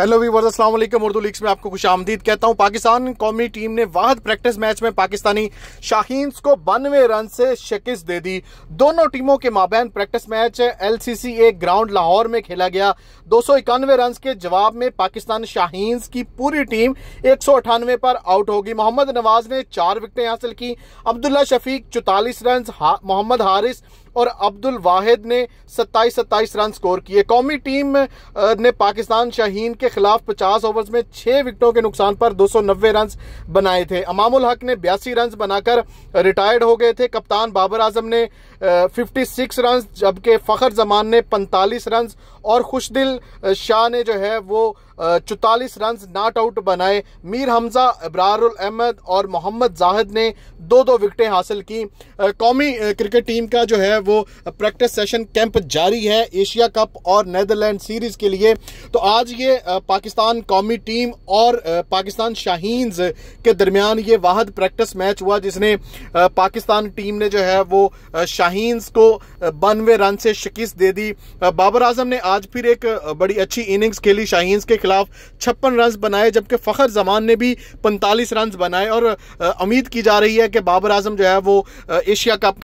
hello viewers अस्सलाम वालेकुम Urdu leagues में आपको खुश आमदीद कहता हूं पाकिस्तान कौमी टीम ने वाहद प्रैक्टिस मैच में पाकिस्तानी शाहीन्स को बानवे रन से शिकस्त दे दी दोनों टीमों के माबैन practice match LCC A ground Lahore में खेला गया दो सौ इक्यानवे रन के जवाब में पाकिस्तान शाहीन्स की पूरी टीम एक सौ अठानवे पर आउट होगी मोहम्मद नवाज ने चार विकटें हासिल की अब्दुल्ला शफीक चौतालीस रन मोहम्मद हारिस और अब्दुल वाहिद ने 27 27 रन स्कोर किए कौमी टीम ने पाकिस्तान शाहीन के खिलाफ 50 ओवर्स में 6 विकेटों के नुकसान पर 290 रन बनाए थे अमामुल हक ने बयासी रन बनाकर रिटायर्ड हो गए थे कप्तान बाबर आजम ने फिफ्टी सिक्स रन जबकि फ़खर जमान ने पैंतालीस रन और खुशदिल शाह ने जो है वो चौतालीस रन नॉट आउट बनाए मीर हमजा इब्रारुल अहमद और मोहम्मद जाहिद ने दो दो विकटें हासिल की कौमी क्रिकेट टीम का जो है वो प्रैक्टिस सेशन कैंप जारी है एशिया कप और नदरलैंड सीरीज़ के लिए तो आज ये पाकिस्तान कौमी टीम और पाकिस्तान शाहीनज के दरमियान ये वाहद प्रैक्टिस मैच हुआ जिसने पाकिस्तान टीम ने जो है वो शाहीनस को बानवे रन से शिकस्त दे दी बाबर आजम ने आज फिर एक बड़ी अच्छी इनिंग्स खेली शाहीनस के खिलाफ छप्पन रन बनाए जबकि फ़खर जमान ने भी पैंतालीस रन बनाए और उम्मीद की जा रही है कि बाबर आजम जो है वो एशिया कप